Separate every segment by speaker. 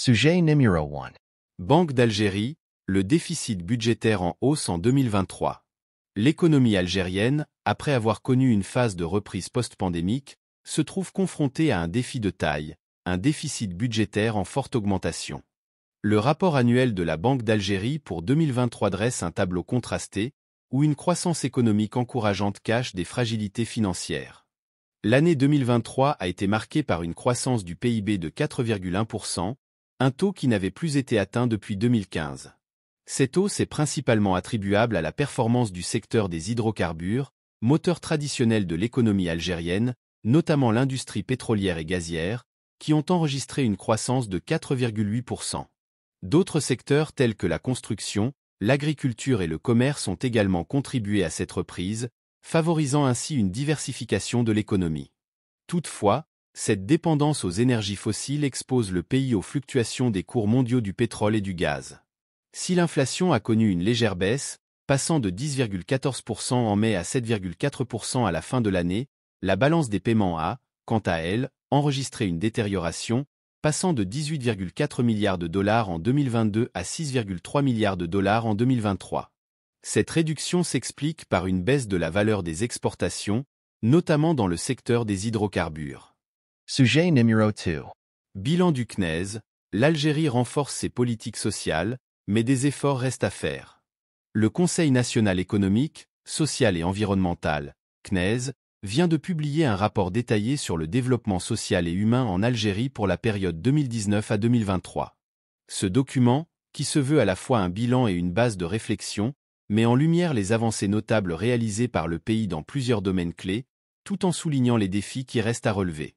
Speaker 1: Sujet numéro 1. Banque d'Algérie, le déficit budgétaire en hausse en 2023. L'économie algérienne, après avoir connu une phase de reprise post-pandémique, se trouve confrontée à un défi de taille, un déficit budgétaire en forte augmentation. Le rapport annuel de la Banque d'Algérie pour 2023 dresse un tableau contrasté, où une croissance économique encourageante cache des fragilités financières. L'année 2023 a été marquée par une croissance du PIB de 4,1%, un taux qui n'avait plus été atteint depuis 2015. Cette hausse est principalement attribuable à la performance du secteur des hydrocarbures, moteur traditionnel de l'économie algérienne, notamment l'industrie pétrolière et gazière, qui ont enregistré une croissance de 4,8%. D'autres secteurs tels que la construction, l'agriculture et le commerce ont également contribué à cette reprise, favorisant ainsi une diversification de l'économie. Toutefois, cette dépendance aux énergies fossiles expose le pays aux fluctuations des cours mondiaux du pétrole et du gaz. Si l'inflation a connu une légère baisse, passant de 10,14% en mai à 7,4% à la fin de l'année, la balance des paiements a, quant à elle, enregistré une détérioration, passant de 18,4 milliards de dollars en 2022 à 6,3 milliards de dollars en 2023. Cette réduction s'explique par une baisse de la valeur des exportations, notamment dans le secteur des hydrocarbures. Sujet numéro 2. Bilan du CNES, l'Algérie renforce ses politiques sociales, mais des efforts restent à faire. Le Conseil national économique, social et environnemental, CNES, vient de publier un rapport détaillé sur le développement social et humain en Algérie pour la période 2019 à 2023. Ce document, qui se veut à la fois un bilan et une base de réflexion, met en lumière les avancées notables réalisées par le pays dans plusieurs domaines clés, tout en soulignant les défis qui restent à relever.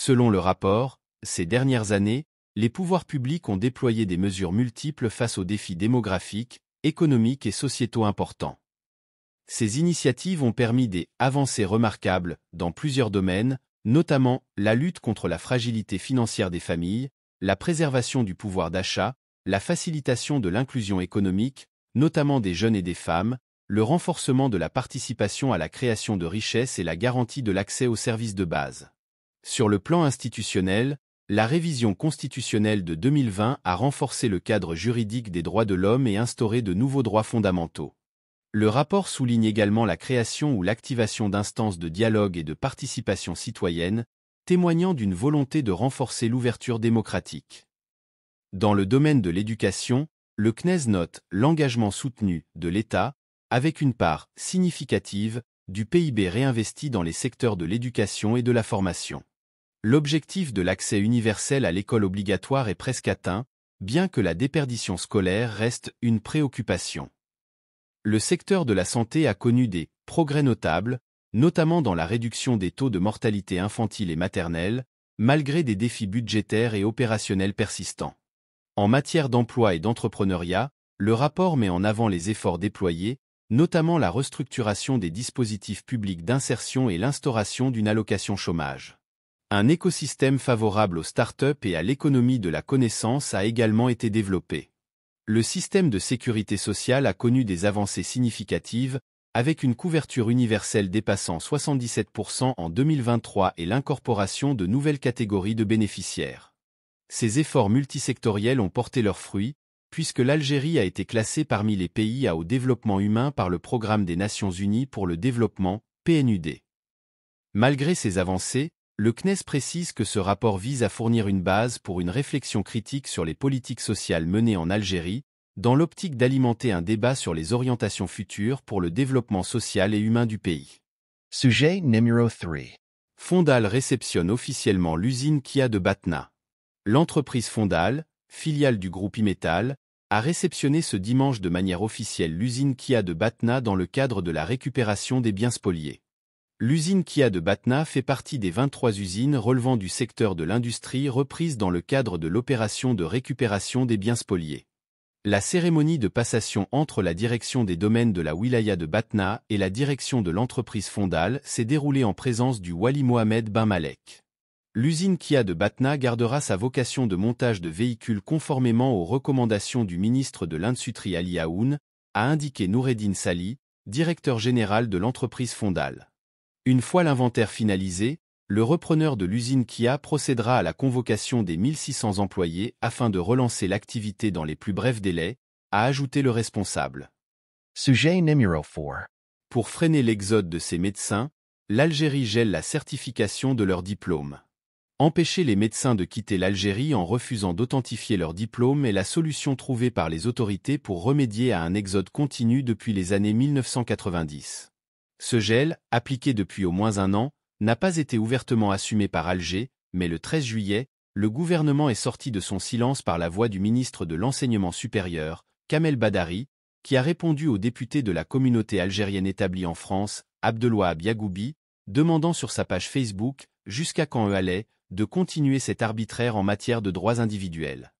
Speaker 1: Selon le rapport, ces dernières années, les pouvoirs publics ont déployé des mesures multiples face aux défis démographiques, économiques et sociétaux importants. Ces initiatives ont permis des avancées remarquables dans plusieurs domaines, notamment la lutte contre la fragilité financière des familles, la préservation du pouvoir d'achat, la facilitation de l'inclusion économique, notamment des jeunes et des femmes, le renforcement de la participation à la création de richesses et la garantie de l'accès aux services de base. Sur le plan institutionnel, la révision constitutionnelle de 2020 a renforcé le cadre juridique des droits de l'homme et instauré de nouveaux droits fondamentaux. Le rapport souligne également la création ou l'activation d'instances de dialogue et de participation citoyenne, témoignant d'une volonté de renforcer l'ouverture démocratique. Dans le domaine de l'éducation, le CNES note l'engagement soutenu de l'État, avec une part significative du PIB réinvesti dans les secteurs de l'éducation et de la formation. L'objectif de l'accès universel à l'école obligatoire est presque atteint, bien que la déperdition scolaire reste une préoccupation. Le secteur de la santé a connu des progrès notables, notamment dans la réduction des taux de mortalité infantile et maternelle, malgré des défis budgétaires et opérationnels persistants. En matière d'emploi et d'entrepreneuriat, le rapport met en avant les efforts déployés, notamment la restructuration des dispositifs publics d'insertion et l'instauration d'une allocation chômage. Un écosystème favorable aux start-up et à l'économie de la connaissance a également été développé. Le système de sécurité sociale a connu des avancées significatives, avec une couverture universelle dépassant 77% en 2023 et l'incorporation de nouvelles catégories de bénéficiaires. Ces efforts multisectoriels ont porté leurs fruits, puisque l'Algérie a été classée parmi les pays à haut développement humain par le Programme des Nations Unies pour le développement, PNUD. Malgré ces avancées, le CNES précise que ce rapport vise à fournir une base pour une réflexion critique sur les politiques sociales menées en Algérie, dans l'optique d'alimenter un débat sur les orientations futures pour le développement social et humain du pays. Sujet numéro 3. Fondal réceptionne officiellement l'usine Kia de Batna. L'entreprise Fondal, filiale du groupe Imetal, a réceptionné ce dimanche de manière officielle l'usine Kia de Batna dans le cadre de la récupération des biens spoliés. L'usine Kia de Batna fait partie des 23 usines relevant du secteur de l'industrie reprise dans le cadre de l'opération de récupération des biens spoliés. La cérémonie de passation entre la direction des domaines de la wilaya de Batna et la direction de l'entreprise fondale s'est déroulée en présence du Wali Mohamed Ben Malek. L'usine Kia de Batna gardera sa vocation de montage de véhicules conformément aux recommandations du ministre de l'Industrie Ali Aoun, a indiqué Noureddin Sali, directeur général de l'entreprise fondale. Une fois l'inventaire finalisé, le repreneur de l'usine Kia procédera à la convocation des 1600 employés afin de relancer l'activité dans les plus brefs délais, a ajouté le responsable. Sujet numéro 4. Pour freiner l'exode de ces médecins, l'Algérie gèle la certification de leur diplôme. Empêcher les médecins de quitter l'Algérie en refusant d'authentifier leur diplôme est la solution trouvée par les autorités pour remédier à un exode continu depuis les années 1990. Ce gel, appliqué depuis au moins un an, n'a pas été ouvertement assumé par Alger, mais le 13 juillet, le gouvernement est sorti de son silence par la voix du ministre de l'Enseignement supérieur, Kamel Badari, qui a répondu au député de la communauté algérienne établie en France, Abdeloua Biagoubi, demandant sur sa page Facebook, jusqu'à quand eux allaient, de continuer cet arbitraire en matière de droits individuels.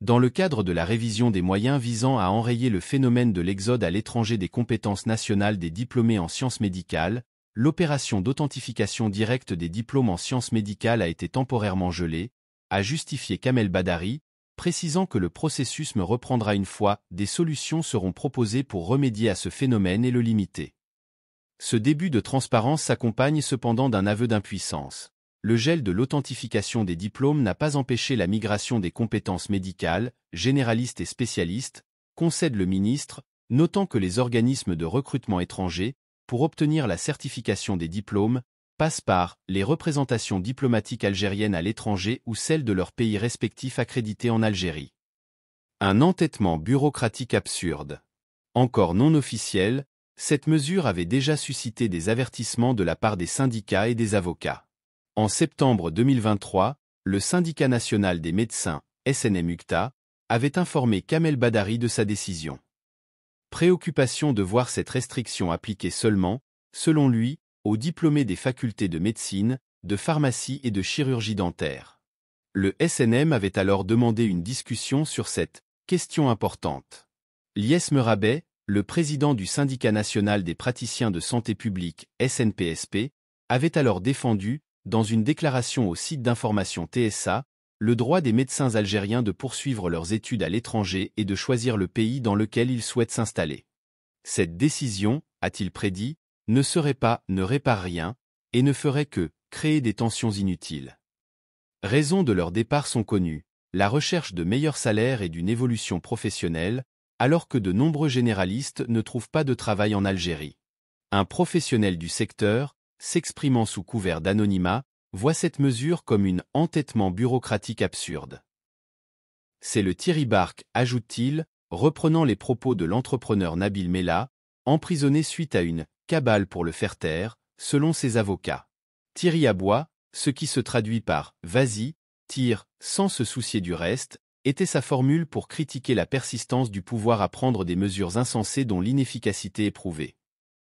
Speaker 1: Dans le cadre de la révision des moyens visant à enrayer le phénomène de l'exode à l'étranger des compétences nationales des diplômés en sciences médicales, l'opération d'authentification directe des diplômes en sciences médicales a été temporairement gelée, a justifié Kamel Badari, précisant que le processus me reprendra une fois, des solutions seront proposées pour remédier à ce phénomène et le limiter. Ce début de transparence s'accompagne cependant d'un aveu d'impuissance le gel de l'authentification des diplômes n'a pas empêché la migration des compétences médicales, généralistes et spécialistes, concède le ministre, notant que les organismes de recrutement étrangers, pour obtenir la certification des diplômes, passent par les représentations diplomatiques algériennes à l'étranger ou celles de leurs pays respectifs accrédités en Algérie. Un entêtement bureaucratique absurde. Encore non officiel, cette mesure avait déjà suscité des avertissements de la part des syndicats et des avocats. En septembre 2023, le syndicat national des médecins, SNMUCTA, avait informé Kamel Badari de sa décision. Préoccupation de voir cette restriction appliquée seulement, selon lui, aux diplômés des facultés de médecine, de pharmacie et de chirurgie dentaire. Le SNM avait alors demandé une discussion sur cette question importante. Liesme Rabet, le président du syndicat national des praticiens de santé publique, SNPSP, avait alors défendu dans une déclaration au site d'information TSA, le droit des médecins algériens de poursuivre leurs études à l'étranger et de choisir le pays dans lequel ils souhaitent s'installer. Cette décision, a-t-il prédit, ne serait pas « ne répare rien » et ne ferait que « créer des tensions inutiles ». Raisons de leur départ sont connues, la recherche de meilleurs salaires et d'une évolution professionnelle, alors que de nombreux généralistes ne trouvent pas de travail en Algérie. Un professionnel du secteur, s'exprimant sous couvert d'anonymat, voit cette mesure comme une entêtement bureaucratique absurde. C'est le Thierry Barque, ajoute-t-il, reprenant les propos de l'entrepreneur Nabil Mella, emprisonné suite à une « cabale pour le faire taire », selon ses avocats. Thierry aboie, ce qui se traduit par « vas-y, tire, sans se soucier du reste », était sa formule pour critiquer la persistance du pouvoir à prendre des mesures insensées dont l'inefficacité est prouvée.